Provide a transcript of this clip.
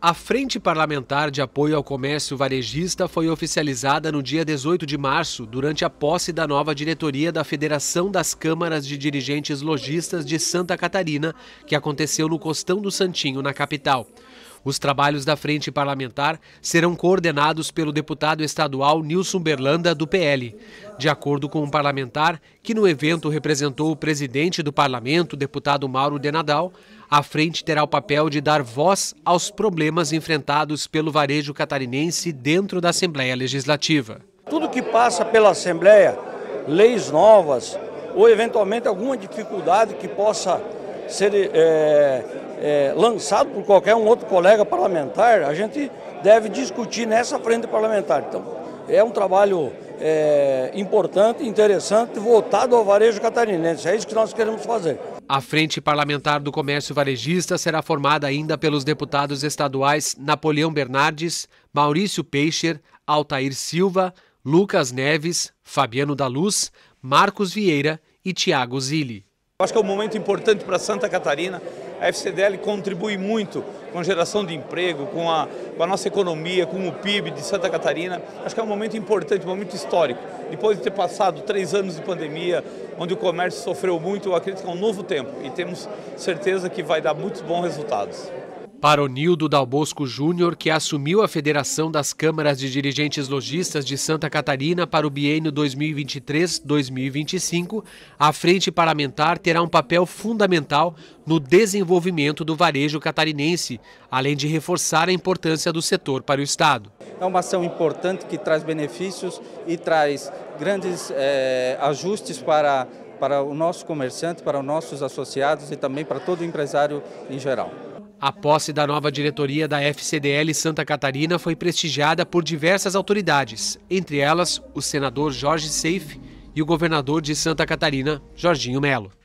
A Frente Parlamentar de Apoio ao Comércio Varejista foi oficializada no dia 18 de março, durante a posse da nova diretoria da Federação das Câmaras de Dirigentes Logistas de Santa Catarina, que aconteceu no Costão do Santinho, na capital. Os trabalhos da frente parlamentar serão coordenados pelo deputado estadual Nilson Berlanda, do PL. De acordo com o um parlamentar, que no evento representou o presidente do parlamento, deputado Mauro Denadal, a frente terá o papel de dar voz aos problemas enfrentados pelo varejo catarinense dentro da Assembleia Legislativa. Tudo que passa pela Assembleia, leis novas ou eventualmente alguma dificuldade que possa ser é, é, lançado por qualquer um outro colega parlamentar, a gente deve discutir nessa frente parlamentar. Então, é um trabalho é, importante, interessante, voltado ao varejo catarinense. É isso que nós queremos fazer. A Frente Parlamentar do Comércio Varejista será formada ainda pelos deputados estaduais Napoleão Bernardes, Maurício Peixer, Altair Silva, Lucas Neves, Fabiano da Luz, Marcos Vieira e Tiago Zilli. Acho que é um momento importante para Santa Catarina, a FCDL contribui muito com a geração de emprego, com a, com a nossa economia, com o PIB de Santa Catarina. Acho que é um momento importante, um momento histórico. Depois de ter passado três anos de pandemia, onde o comércio sofreu muito, eu acredito que é um novo tempo e temos certeza que vai dar muitos bons resultados. Para o Nildo Dalbosco Júnior, que assumiu a Federação das Câmaras de Dirigentes Logistas de Santa Catarina para o biênio 2023-2025, a frente parlamentar terá um papel fundamental no desenvolvimento do varejo catarinense, além de reforçar a importância do setor para o Estado. É uma ação importante que traz benefícios e traz grandes é, ajustes para, para o nosso comerciante, para os nossos associados e também para todo empresário em geral. A posse da nova diretoria da FCDL Santa Catarina foi prestigiada por diversas autoridades, entre elas o senador Jorge Seife e o governador de Santa Catarina, Jorginho Melo.